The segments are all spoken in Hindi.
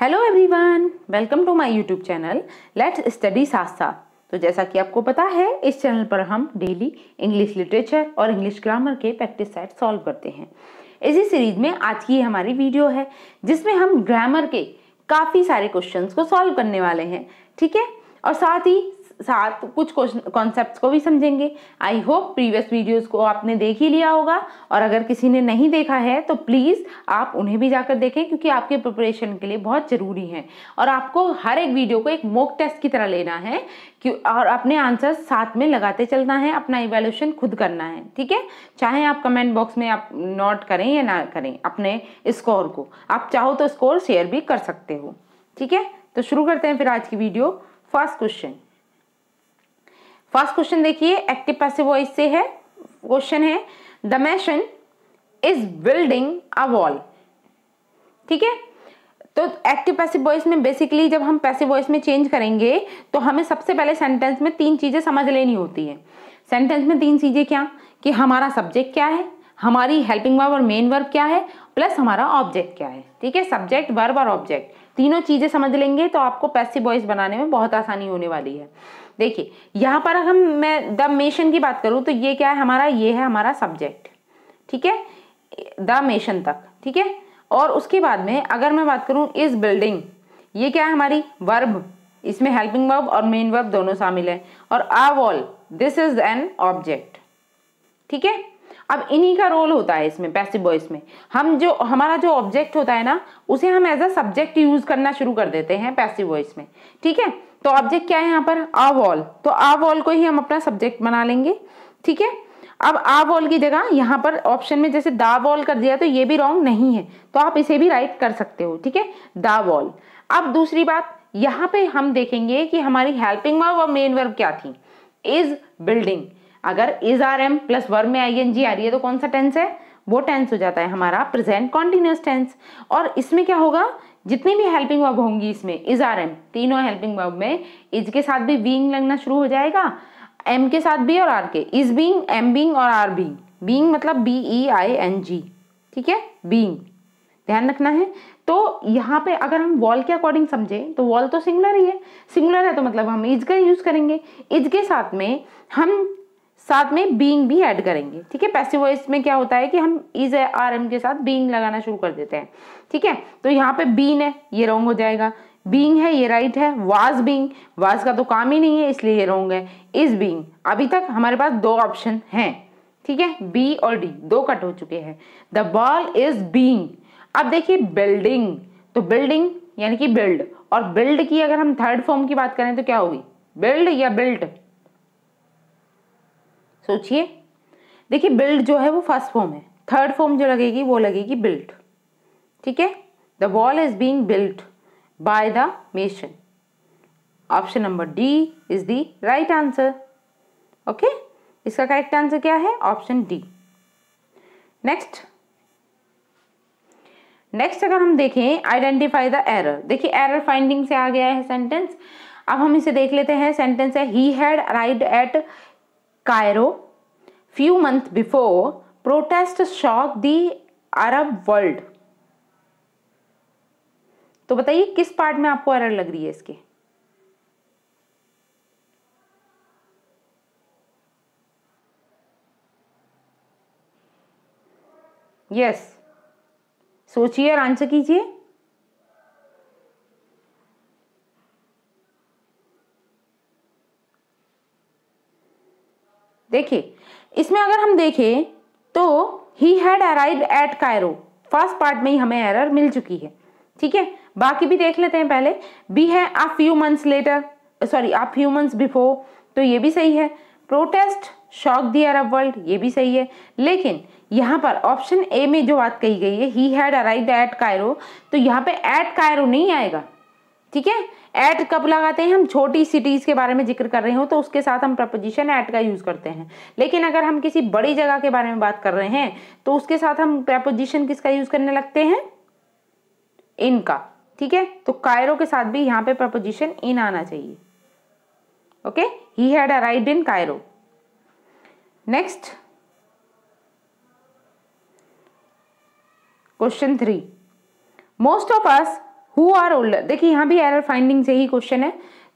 Hello everyone welcome to my YouTube channel let's study सास्ता तो जैसा कि आपको पता है इस चैनल पर हम डेली इंग्लिश लिटरेचर और इंग्लिश ग्रामर के प्रैक्टिस सेट सॉल्व करते हैं इसी सीरीज में आज की हमारी वीडियो है जिसमें हम ग्रामर के काफ़ी सारे क्वेश्चंस को सॉल्व करने वाले हैं ठीक है और साथ ही साथ कुछ कॉन्सेप्ट्स को भी समझेंगे आई होप प्रीवियस वीडियोस को आपने देख ही लिया होगा और अगर किसी ने नहीं देखा है तो प्लीज़ आप उन्हें भी जाकर देखें क्योंकि आपके प्रिपरेशन के लिए बहुत ज़रूरी है और आपको हर एक वीडियो को एक मोक टेस्ट की तरह लेना है कि और अपने आंसर साथ में लगाते चलना है अपना इवेल्यूशन खुद करना है ठीक है चाहे आप कमेंट बॉक्स में आप नोट करें या ना करें अपने स्कोर को आप चाहो तो स्कोर शेयर भी कर सकते हो ठीक है तो शुरू करते हैं फिर आज की video first question first question देखिए एक्टिव पैसिव वॉइस से है क्वेश्चन है the mason is building a wall ठीक है तो एक्टिव पैसिव वॉइस में बेसिकली जब हम पैसिव वॉइस में चेंज करेंगे तो हमें सबसे पहले सेंटेंस में तीन चीज़ें समझ लेनी होती है सेंटेंस में तीन चीज़ें क्या कि हमारा सब्जेक्ट क्या है हमारी हेल्पिंग वर्ब और मेन वर्ब क्या है प्लस हमारा ऑब्जेक्ट क्या है ठीक है सब्जेक्ट वर्ब और ऑब्जेक्ट तीनों चीज़ें समझ लेंगे तो आपको पैसिव वॉइस बनाने में बहुत आसानी होने वाली है देखिए यहाँ पर हम मैं द मेशन की बात करूँ तो ये क्या है हमारा ये है हमारा सब्जेक्ट ठीक है द मेशन तक ठीक है और उसके बाद में अगर मैं बात करूँ इस बिल्डिंग ये क्या है हमारी वर्ब इसमें हेल्पिंग वर्ब और मेन वर्ब दोनों शामिल है और a wall this is an object ठीक है अब इन्हीं का रोल होता है इसमें पैसिव वॉइस में हम जो हमारा जो ऑब्जेक्ट होता है ना उसे हम एज अ सब्जेक्ट यूज करना शुरू कर देते हैं पैसिव वॉइस में ठीक है तो ऑब्जेक्ट क्या है यहाँ पर आ वॉल तो आ वॉल को ही हम अपना सब्जेक्ट बना लेंगे ठीक है अब आ वॉल की जगह यहाँ पर ऑप्शन में जैसे दा वॉल कर दिया तो ये भी रॉन्ग नहीं है तो आप इसे भी राइट कर सकते हो ठीक है दा वॉल अब दूसरी बात यहाँ पे हम देखेंगे कि हमारी हेल्पिंग वर्ब और मेन वर्ब क्या थी इज बिल्डिंग अगर is are am plus verb में आई एन जी आ रही है तो कौन सा टेंस है वो टेंस हो जाता है हमारा प्रेजेंट कॉन्टिन्यूस टेंस और इसमें क्या होगा जितनी भी हेल्पिंग वर्ब होंगी इसमें इज आर एम तीनों हेल्पिंग वर्ब में इज के साथ भी बींग लगना शुरू हो जाएगा एम के साथ भी और आर के इज बींग एम बींग और आर बींग बींग मतलब B E I N G ठीक है बींग ध्यान रखना है तो यहाँ पे अगर हम वॉल के अकॉर्डिंग समझे तो वॉल तो सिंगुलर ही है सिंगुलर है तो मतलब हम इज का यूज़ करेंगे इज के साथ में हम साथ में बींग भी ऐड करेंगे ठीक है पैसिव वॉइस में क्या होता है कि हम इज आर एम के साथ बींग लगाना शुरू कर देते हैं ठीक है तो यहाँ पे बीन है ये रॉन्ग हो जाएगा बींग है ये राइट है वाज बींग वाज का तो काम ही नहीं है इसलिए ये रॉन्ग है इज बींग अभी तक हमारे पास दो ऑप्शन हैं ठीक है बी और डी दो कट हो चुके हैं द बॉल इज बींग अब देखिए बिल्डिंग तो बिल्डिंग यानी कि बिल्ड और बिल्ड की अगर हम थर्ड फॉर्म की बात करें तो क्या होगी बिल्ड या बिल्ट सोचिए देखिए बिल्ड जो है वो फर्स्ट फॉर्म है थर्ड फॉर्म जो लगेगी वो लगेगी बिल्ड ठीक है the wall is being built by the mason option number D is the right answer okay इसका करेक्ट आंसर क्या है ऑप्शन डी नेक्स्ट नेक्स्ट अगर हम देखें आइडेंटिफाई द एरर देखिए एरर फाइंडिंग से आ गया है सेंटेंस अब हम इसे देख लेते हैं सेंटेंस है he had ride at Cairo. Few months before, protests shocked the Arab world. तो बताइए किस पार्ट में आपको एरर लग रही है इसके यस सोचिए और आंसर कीजिए देखिए इसमें अगर हम देखें तो he had arrive at Cairo first part में ही हमें एरर मिल चुकी है ठीक है बाकी भी देख लेते हैं पहले बी है a few months later sorry a few months before तो ये भी सही है protest shook the Arab world ये भी सही है लेकिन यहाँ पर ऑप्शन ए में जो बात कही गई है he had arrive at Cairo तो यहाँ पे एट कायरो नहीं आएगा ठीक है एट कब लगाते हैं हम छोटी सिटीज़ के बारे में जिक्र कर रहे हो तो उसके साथ हम प्रपोजिशन एट का यूज़ करते हैं लेकिन अगर हम किसी बड़ी जगह के बारे में बात कर रहे हैं तो उसके साथ हम प्रपोजिशन किसका यूज़ करने लगते हैं इनका ठीक है तो कायरो के साथ भी यहाँ पे प्रपोजिशन इन आना चाहिए okay he had arrived in Cairo next question three most of us who are older देखिए यहाँ भी एरर फाइंडिंग से ही क्वेश्चन है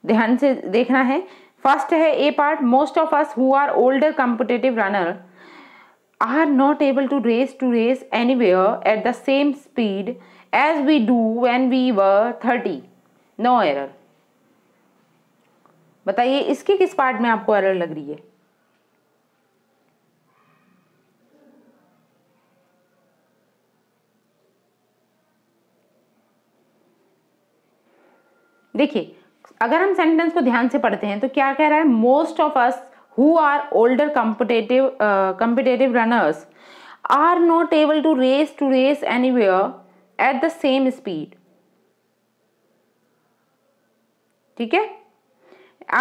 ध्यान से देखना है फर्स्ट है A part most of us who are older competitive runner are not able to race to race anywhere at the same speed as we do when we were thirty no error बताइए इसके किस पार्ट में आपको एरर लग रही है देखिए अगर हम सेंटेंस को ध्यान से पढ़ते हैं तो क्या कह रहा है most of us who are older competitive competitive runners are not able to race to race anywhere at the same speed ठीक है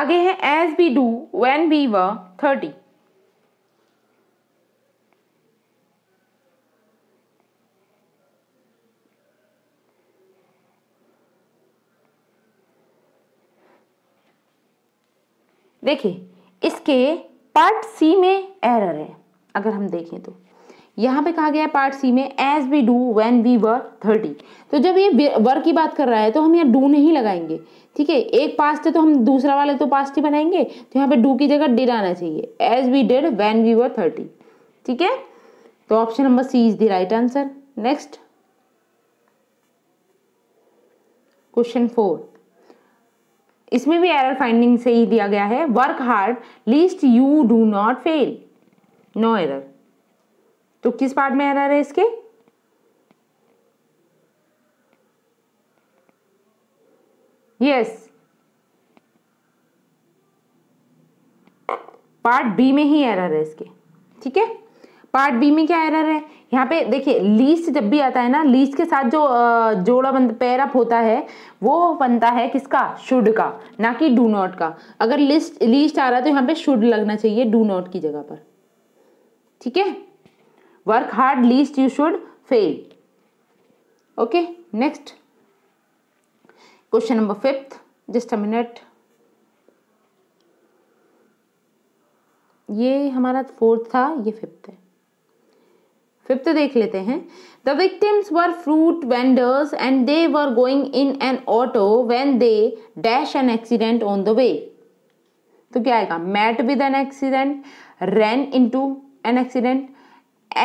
आगे है as we do when we were thirty देखिए इसके पार्ट सी में एरर है अगर हम देखें तो यहाँ पे कहा गया है पार्ट सी में as we do when we were thirty तो जब ये वर की बात कर रहा है तो हम यहाँ डू नहीं लगाएंगे ठीक है एक पास्ट है तो हम दूसरा वाले तो पास्ट ही बनाएंगे तो यहाँ पे डू की जगह डिड आना चाहिए as we did when we were thirty ठीक है तो option number C is the right answer next question four इसमें भी एरर फाइंडिंग से ही दिया गया है work hard lest you do not fail no error तो किस पार्ट में एरर है इसके यस पार्ट बी में ही एरर है इसके ठीक है पार्ट बी में क्या एरर है यहाँ पे देखिए लीस्ट जब भी आता है ना लीस्ट के साथ जो जोड़ा बन पैर अप होता है वो बनता है किसका शुड का ना कि डू नॉट का अगर लिस्ट लीस्ट आ रहा है तो यहाँ पे शुड लगना चाहिए डू नॉट की जगह पर ठीक है work hard lest you should fail okay next question number fifth just a minute ये हमारा फोर्थ था ये फिफ्थ है फिफ्थ देख लेते हैं the victims were fruit vendors and they were going in an auto when they dash an accident on the way तो क्या आएगा met with an accident ran into an accident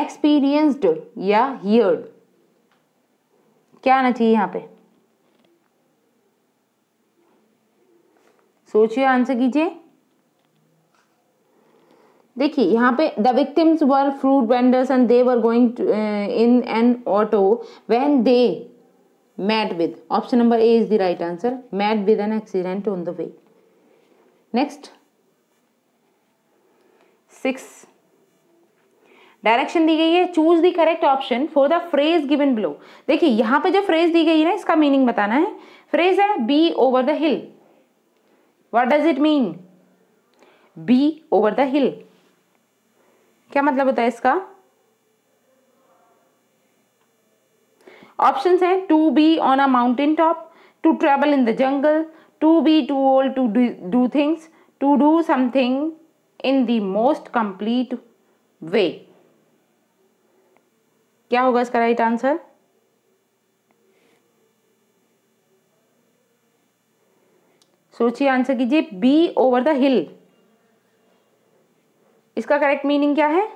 experienced या हियर्ड क्या आना चाहिए यहाँ पे सोचिए आंसर कीजिए देखिए यहाँ पे the victims were fruit vendors and they were going in an auto when they met with option number A is the right answer met with an accident on the way next six direction दी गई है choose the correct option for the phrase given below देखिए यहाँ पे जो फ्रेज दी गई है ना इसका मीनिंग बताना है फ्रेज है be over the hill what does it mean be over the hill क्या मतलब होता है इसका ऑप्शन है to be on a mountain top to travel in the jungle to be too old to do things to do something in the most complete way क्या होगा इसका राइट आंसर सोचिए आंसर कीजिए बी ओवर द हिल इसका करेक्ट मीनिंग क्या है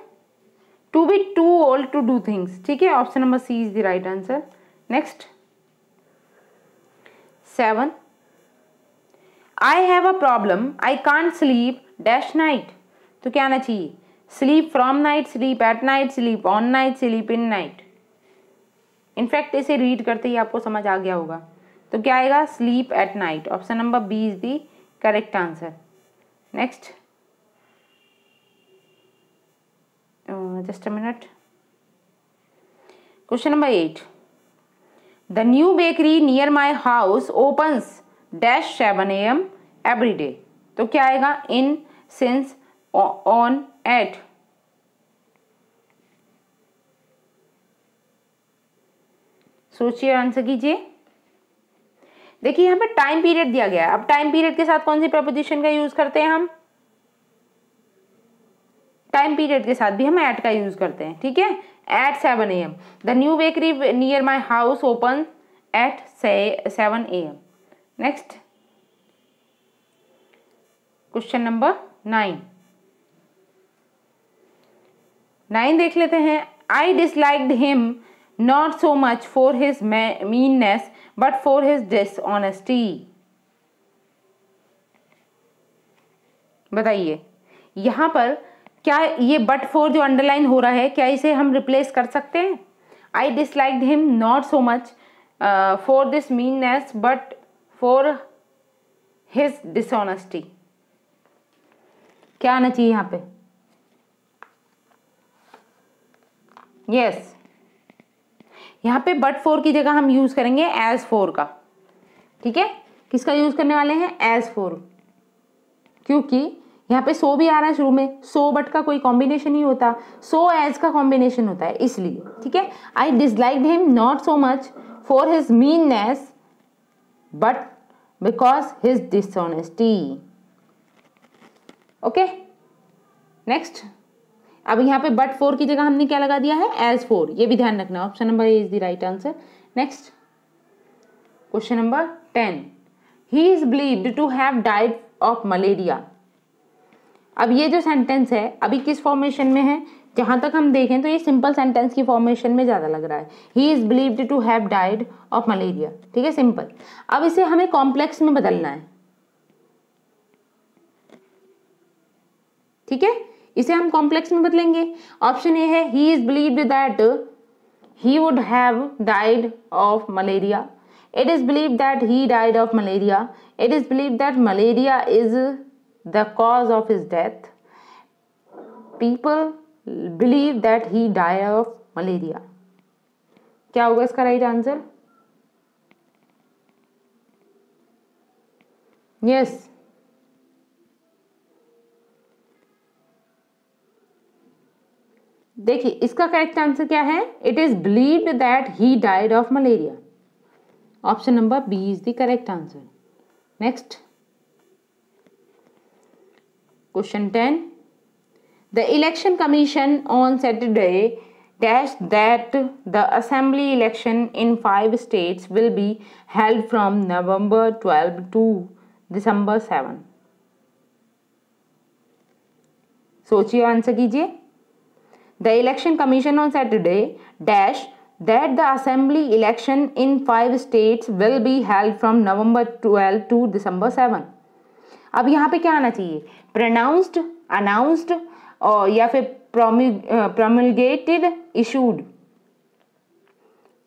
to be too old to do things ठीक है option number C is the right answer next seven I have a problem I can't sleep dash night तो क्या आना चाहिए sleep from night sleep at night sleep on night sleep in night in fact इसे रीड करते ही आपको समझ आ गया होगा तो क्या आएगा sleep at night option number B is the correct answer next just a minute question number 8 the new bakery near my house opens dash 7 am every day तो क्या आएगा in since on at सोचिए आंसर कीजिए देखिए यहाँ पे टाइम पीरियड दिया गया है अब टाइम पीरियड के साथ कौन सी प्रपोजिशन का यूज करते हैं हम टाइम पीरियड के साथ भी हम ऐट का यूज़ करते हैं ठीक है at seven A M the new bakery near my house open at seven A M next question number nine nine देख लेते हैं I disliked him not so much for his meanness but for his dishonesty बताइए यहाँ पर क्या ये बट फोर जो अंडरलाइन हो रहा है क्या इसे हम रिप्लेस कर सकते हैं I dislike him not so much for this meanness but for his dishonesty क्या आना चाहिए यहाँ पे यस yes. यहाँ पे बट फोर की जगह हम यूज करेंगे एज फोर का ठीक है किसका यूज करने वाले हैं एज फोर क्योंकि यहाँ पे सो भी आ रहा है शुरू में सो बट का कोई कॉम्बिनेशन ही होता सो एज का कॉम्बिनेशन होता है इसलिए ठीक है I dislike him not so much for his meanness but because his dishonesty okay next अब यहाँ पे बट फोर की जगह हमने क्या लगा दिया है एज फोर ये भी ध्यान रखना option number A is the right answer next question number ten he is believed to have died of malaria अब ये जो सेंटेंस है अभी किस फॉर्मेशन में है जहाँ तक हम देखें तो ये सिंपल सेंटेंस की फॉर्मेशन में ज़्यादा लग रहा है he is believed to have died of malaria ठीक है सिंपल अब इसे हमें कॉम्प्लेक्स में बदलना है ठीक है इसे हम कॉम्प्लेक्स में बदलेंगे ऑप्शन ए है he is believed that he would have died of malaria it is believe that he died of malaria it is believe that malaria is the cause of his death people believe that he died of malaria क्या होगा इसका राइट आंसर यस देखिए इसका करेक्ट आंसर क्या है it is believe that he died of malaria option number B is the correct answer next question ten the election commission on Saturday dash that the assembly election in five states will be held from November twelve to December seven सोचिए आंसर कीजिए the election commission on Saturday dash that the assembly election in five states will be held from November twelve to December seven अब यहाँ पे क्या आना चाहिए प्रनाउंस्ड अनाउंस्ड और या फिर प्रोमुलगेटेड इशूड uh,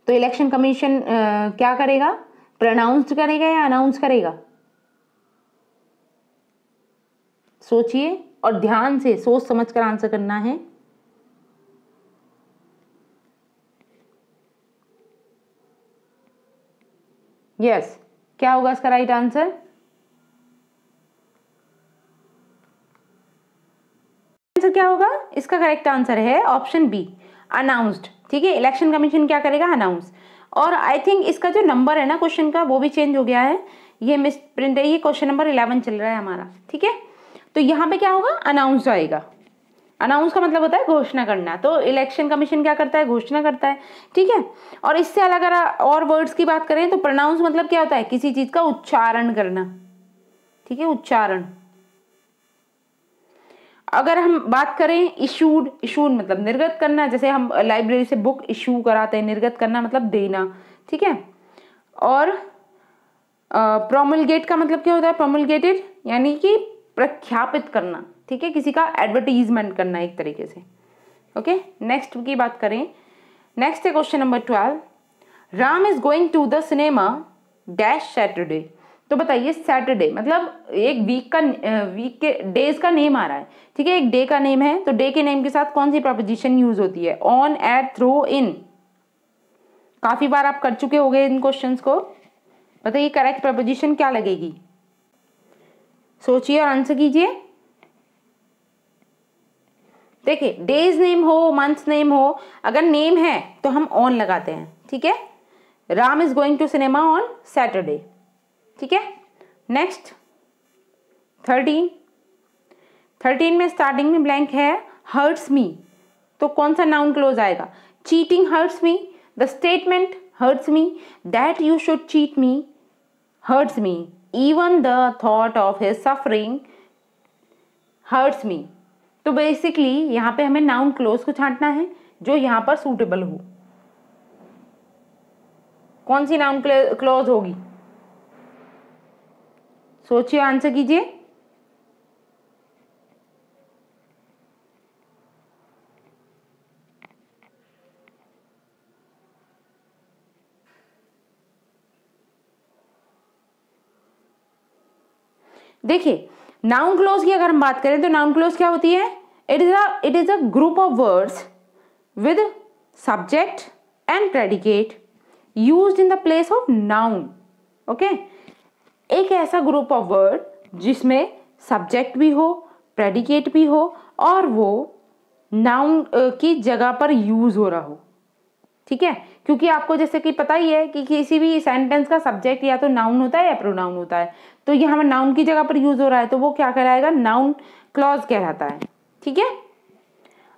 तो इलेक्शन कमीशन uh, क्या करेगा प्रनाउंस्ड करेगा या अनाउंस करेगा सोचिए और ध्यान से सोच समझ कर आंसर करना है यस yes. क्या होगा इसका राइट आंसर आंसर क्या होगा इसका करेक्ट आंसर है ऑप्शन बी अनाउंस्ड ठीक है इलेक्शन कमीशन क्या करेगा अनाउंस और आई थिंक इसका जो नंबर है ना क्वेश्चन का वो भी चेंज हो गया है ये मिस प्रिंट है ये क्वेश्चन नंबर इलेवन चल रहा है हमारा ठीक है तो यहाँ पे क्या होगा अनाउंस आएगा अनाउंस का मतलब होता है घोषणा करना तो इलेक्शन कमीशन क्या करता है घोषणा करता है ठीक है और इससे अलग अलग और वर्ड्स की बात करें तो प्रनाउंस मतलब क्या होता है किसी चीज़ का उच्चारण करना ठीक है उच्चारण अगर हम बात करें इशूड इशूड मतलब निर्गत करना जैसे हम लाइब्रेरी से बुक इशू कराते हैं निर्गत करना मतलब देना ठीक है और प्रोमुलगेट का मतलब क्या होता है प्रोमुलगेटेड यानी कि प्रख्यापित करना ठीक है किसी का एडवर्टीजमेंट करना एक तरीके से ओके नेक्स्ट की बात करें नेक्स्ट है question number twelve Ram is going to the cinema dash Saturday तो बताइए सैटरडे मतलब एक वीक का वीक के डेज का नेम आ रहा है ठीक है एक डे का नेम है तो डे के नेम के साथ कौन सी प्रपोजिशन यूज होती है ऑन एट थ्रो इन काफी बार आप कर चुके होंगे इन क्वेश्चंस को बताइए करेक्ट प्रपोजिशन क्या लगेगी सोचिए और आंसर कीजिए देखिए डेज नेम हो मंथ नेम हो अगर नेम है तो हम ऑन लगाते हैं ठीक है Ram is going to cinema on Saturday ठीक है नेक्स्ट थर्टीन थर्टीन में स्टार्टिंग में ब्लैंक है हर्ट्स मी तो कौन सा नाउन क्लोज आएगा cheating hurts me the statement hurts me that you should cheat me hurts me even the thought of his suffering hurts me तो बेसिकली यहाँ पे हमें नाउन क्लोज को छांटना है जो यहाँ पर सूटेबल हो कौन सी नाउन क्लोज होगी सोचिए आंसर कीजिए देखिए नाउन क्लोज की अगर हम बात करें तो नाउन क्लोज क्या होती है it is a it is a group of words with subject and predicate use in the place of noun okay एक ऐसा ग्रुप ऑफ वर्ड जिसमें सब्जेक्ट भी हो प्रेडिकेट भी हो और वो नाउन की जगह पर यूज़ हो रहा हो ठीक है क्योंकि आपको जैसे कि पता ही है कि किसी भी सेंटेंस का सब्जेक्ट या तो नाउन होता है या प्रोनाउन होता है तो ये हमें नाउन की जगह पर यूज़ हो रहा है तो वो क्या कहलाएगा नाउन क्लॉज कहलाता है ठीक है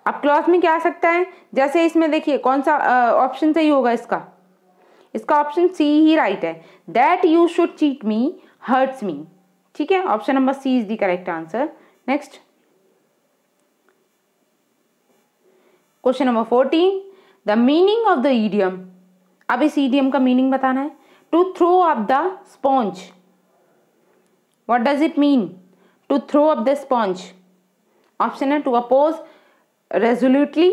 अब क्लॉज में क्या आ सकता है जैसे इसमें देखिए कौन सा ऑप्शन सही होगा इसका इसका ऑप्शन सी ही राइट है that you should cheat me hurts me ठीक है option number C is the correct answer next question number fourteen the meaning of the idiom अब इस ईडियम का मीनिंग बताना है to throw up the sponge what does it mean to throw up the sponge option है टू अपोज रेजोल्यूटली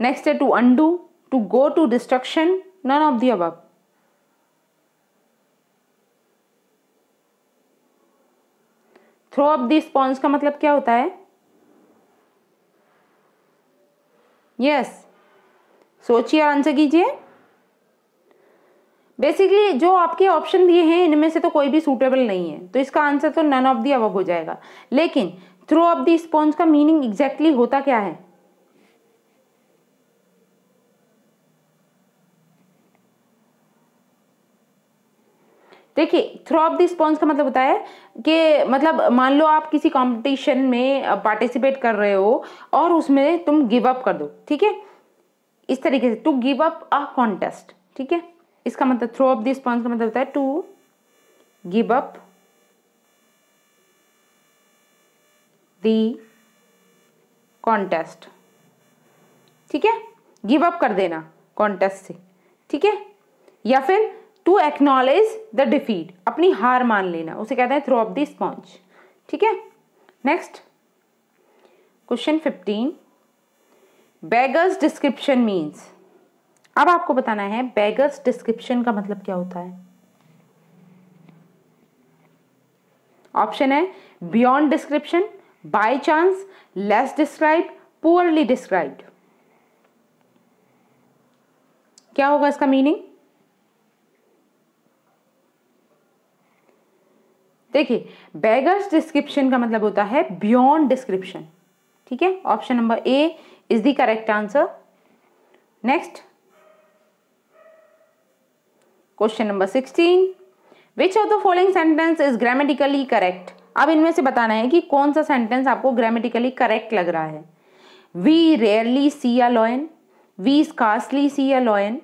नेक्स्ट है to undo to go to destruction none of the above throw up the sponge का मतलब क्या होता है यस yes. सोचिए आंसर कीजिए बेसिकली जो आपके ऑप्शन दिए हैं इनमें से तो कोई भी सूटेबल नहीं है तो इसका आंसर तो नन ऑफ दी अवब हो जाएगा लेकिन थ्रो ऑफ दी स्पॉन्ज का मीनिंग एग्जैक्टली exactly होता क्या है देखिए थ्रू ऑफ द स्पॉन्स का मतलब होता है कि मतलब मान लो आप किसी कंपटीशन में पार्टिसिपेट कर रहे हो और उसमें तुम गिव अप कर दो ठीक है इस तरीके से to give up a contest ठीक है इसका मतलब थ्रो ऑफ द स्पॉन्स का मतलब होता है to give up the contest ठीक है गिव अप कर देना कॉन्टेस्ट से ठीक है या फिर टू एक्नोलेज द डिफीट अपनी हार मान लेना उसे कहते हैं थ्रो ऑफ द स्पॉन्ज ठीक है next question fifteen beggars description means अब आपको बताना है बैगर्स डिस्क्रिप्शन का मतलब क्या होता है ऑप्शन है beyond description by chance less describe poorly describe क्या होगा इसका मीनिंग देखिए बैगर्स डिस्क्रिप्शन का मतलब होता है बियॉन्ड डिस्क्रिप्शन ठीक है option number A is the correct answer next question number sixteen which of the following sentence is grammatically correct अब इनमें से बताना है कि कौन सा सेंटेंस आपको ग्रामेटिकली करेक्ट लग रहा है we rarely see a lion we scarcely see a lion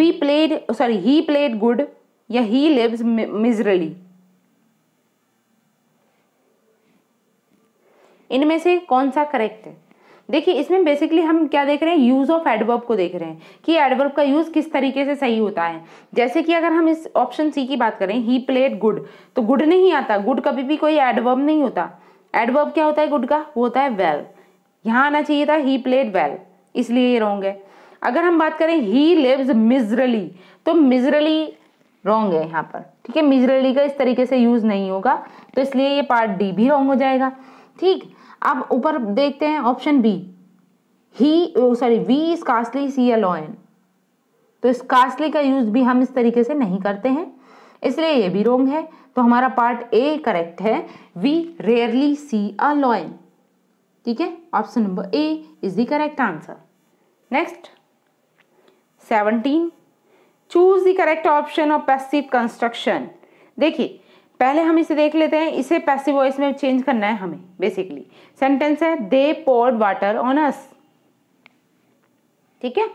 we played sorry he played good या ही लिव्स मिजरली इनमें से कौन सा करेक्ट है देखिए इसमें बेसिकली हम क्या देख रहे हैं यूज़ ऑफ एडवर्ब को देख रहे हैं कि एडवर्ब का यूज़ किस तरीके से सही होता है जैसे कि अगर हम इस ऑप्शन सी की बात करें ही प्लेड गुड तो गुड नहीं आता गुड कभी भी कोई एडवर्ब नहीं होता एडवर्ब क्या होता है गुड का वो होता है वेल well. यहाँ आना चाहिए था ही प्लेड वेल इसलिए ये रॉन्ग है अगर हम बात करें ही लिव्स मिजरली तो मिजरली रॉन्ग है यहाँ पर ठीक है मिजरली का इस तरीके से यूज़ नहीं होगा तो इसलिए ये पार्ट डी भी रॉन्ग हो जाएगा ठीक अब ऊपर देखते हैं option B he sorry we costly see a lion तो कास्टली का यूज भी हम इस तरीके से नहीं करते हैं इसलिए ये भी रोंग है तो हमारा पार्ट ए करेक्ट है we rarely see a lion ठीक है option number A is the correct answer next seventeen choose the correct option of passive construction देखिए पहले हम इसे देख लेते हैं इसे पैसिव वॉइस में चेंज करना है हमें बेसिकली सेंटेंस है they poured water on us ठीक है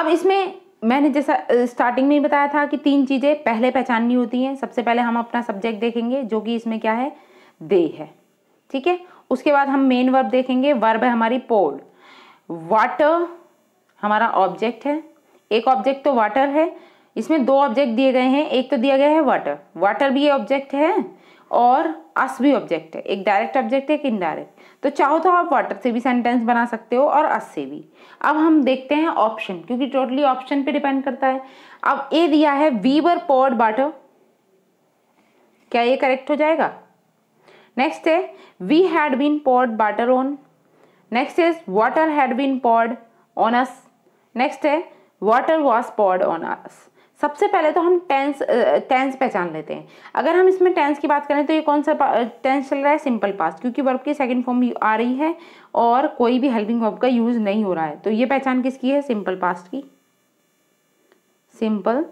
अब इसमें मैंने जैसा स्टार्टिंग में ही बताया था कि तीन चीज़ें पहले पहचाननी होती हैं सबसे पहले हम अपना सब्जेक्ट देखेंगे जो कि इसमें क्या है दे है ठीक है उसके बाद हम मेन वर्ब देखेंगे वर्ब है हमारी पोर्ड वाटर हमारा ऑब्जेक्ट है एक ऑब्जेक्ट तो वाटर है इसमें दो ऑब्जेक्ट दिए गए हैं एक तो दिया गया है वाटर वाटर भी ऑब्जेक्ट है और अस भी ऑब्जेक्ट है एक डायरेक्ट ऑब्जेक्ट है एक इनडायरेक्ट तो चाहो तो आप वाटर से भी सेंटेंस बना सकते हो और अस से भी अब हम देखते हैं ऑप्शन क्योंकि टोटली ऑप्शन पे डिपेंड करता है अब ए दिया है वीवर पॉड बाटर क्या ये करेक्ट हो जाएगा नेक्स्ट है we had been poured water on next is water had been poured on us next है water was poured on us सबसे पहले तो हम टेंस टेंस पहचान लेते हैं अगर हम इसमें टेंस की बात करें तो ये कौन सा टेंस चल रहा है सिंपल पास्ट क्योंकि वर्ब की सेकंड फॉर्म आ रही है और कोई भी हेल्पिंग वर्ब का यूज़ नहीं हो रहा है तो ये पहचान किसकी है सिंपल पास्ट की सिंपल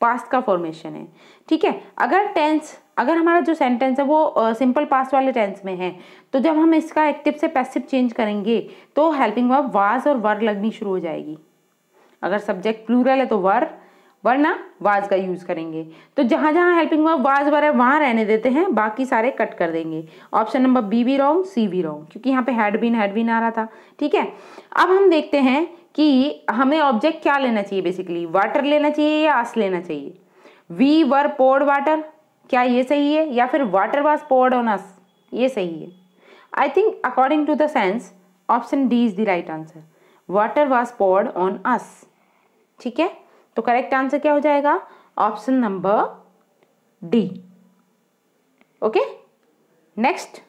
पास्ट का फॉर्मेशन है ठीक है अगर टेंस अगर हमारा जो सेंटेंस है वो सिंपल पास्ट वाले टेंस में है तो जब हम इसका एक्टिव से पैसिव चेंज करेंगे तो हेल्पिंग वर्ब वाज और वर लगनी शुरू हो जाएगी अगर सब्जेक्ट प्लूरल है तो वर्ग वरना वाज का यूज़ करेंगे तो जहां जहाँ हेल्पिंग वर्ब वाज वर है वहाँ रहने देते हैं बाकी सारे कट कर देंगे ऑप्शन नंबर बी भी रॉन्ग सी भी रॉन्ग क्योंकि यहाँ पे हेड बिन हेड बीन आ रहा था ठीक है अब हम देखते हैं कि हमें ऑब्जेक्ट क्या लेना चाहिए बेसिकली वाटर लेना चाहिए या आस लेना चाहिए वी वर पोर्ड वाटर क्या ये सही है या फिर water was poured on us ये सही है I think according to the sense option D is the right answer water was poured on us ठीक है तो करेक्ट आंसर क्या हो जाएगा option number D okay next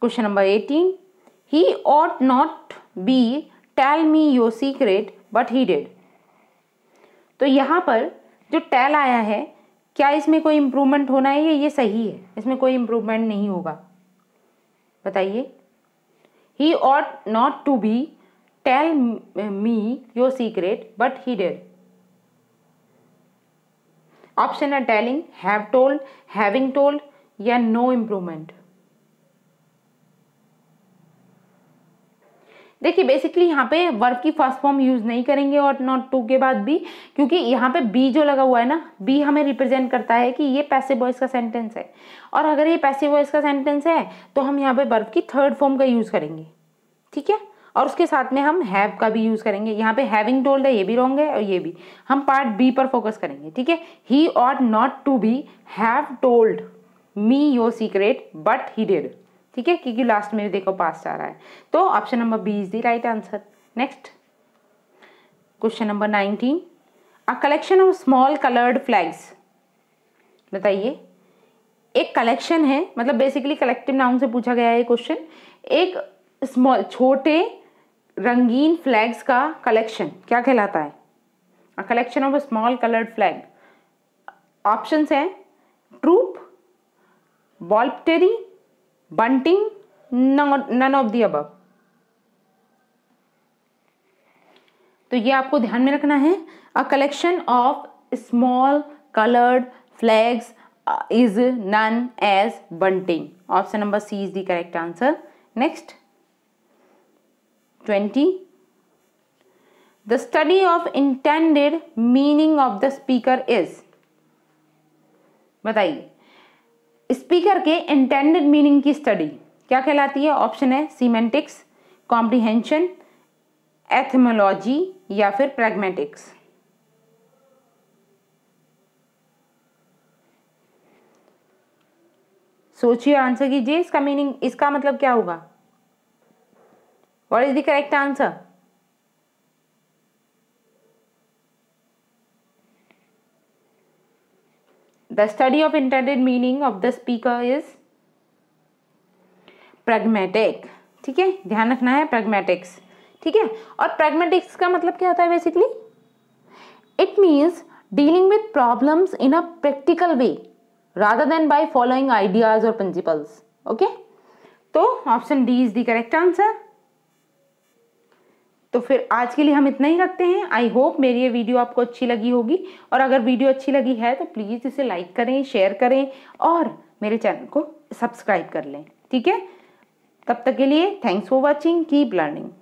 question number eighteen he ought not be tell me your secret but he did तो यहां पर जो टेल आया है क्या इसमें कोई इंप्रूवमेंट होना है या ये सही है इसमें कोई इंप्रूवमेंट नहीं होगा बताइए he ought not to be tell me your secret but he did option are telling have told having told या नो इम्प्रूवमेंट देखिए बेसिकली यहाँ पे वर्ब की फर्स्ट फॉर्म यूज नहीं करेंगे और नॉट टू के बाद भी क्योंकि यहाँ पे बी जो लगा हुआ है ना बी हमें रिप्रेजेंट करता है कि ये पैसे वॉइस का सेंटेंस है और अगर ये पैसे वॉइस का सेंटेंस है तो हम यहाँ पे वर्ब की थर्ड फॉर्म का यूज करेंगे ठीक है और उसके साथ में हम हैव का भी यूज़ करेंगे यहाँ पे हैविंग टोल्ड है ये भी रॉन्ग है और ये भी हम पार्ट बी पर फोकस करेंगे ठीक है he ought not to be have told me your secret but he did ठीक है क्योंकि लास्ट में देखो पास आ रहा है तो option number B is the right answer next question number nineteen a collection of small coloured flags बताइए एक कलेक्शन है मतलब बेसिकली कलेक्टिव नाउन से पूछा गया है क्वेश्चन एक स्मॉल छोटे रंगीन फ्लैग्स का कलेक्शन क्या कहलाता है a collection of a small coloured flag option हैं ट्रूप बॉल्पटेरी बंटिंग नन ऑफ दी अब तो ये आपको ध्यान में रखना है a collection of small coloured flags is known as bunting option number C is the correct answer next twenty the study of intended meaning of the speaker is बताइए स्पीकर के इंटेंडेड मीनिंग की स्टडी क्या कहलाती है ऑप्शन है सीमेंटिक्स कॉम्प्रिहेंशन एथमोलॉजी या फिर प्रेगमेटिक्स सोचिए आंसर कीजिए इसका मीनिंग इसका मतलब क्या होगा What is the correct answer the study of intended meaning of the speaker is pragmatic. ठीक है ध्यान रखना है pragmatics. ठीक है और pragmatics का मतलब क्या होता है basically it means dealing with problems in a practical way rather than by following ideas और प्रिंसिपल्स ओके तो option D is the correct answer तो फिर आज के लिए हम इतना ही रखते हैं आई होप मेरी ये वीडियो आपको अच्छी लगी होगी और अगर वीडियो अच्छी लगी है तो प्लीज़ इसे लाइक करें शेयर करें और मेरे चैनल को सब्सक्राइब कर लें ठीक है तब तक के लिए thanks for watching keep learning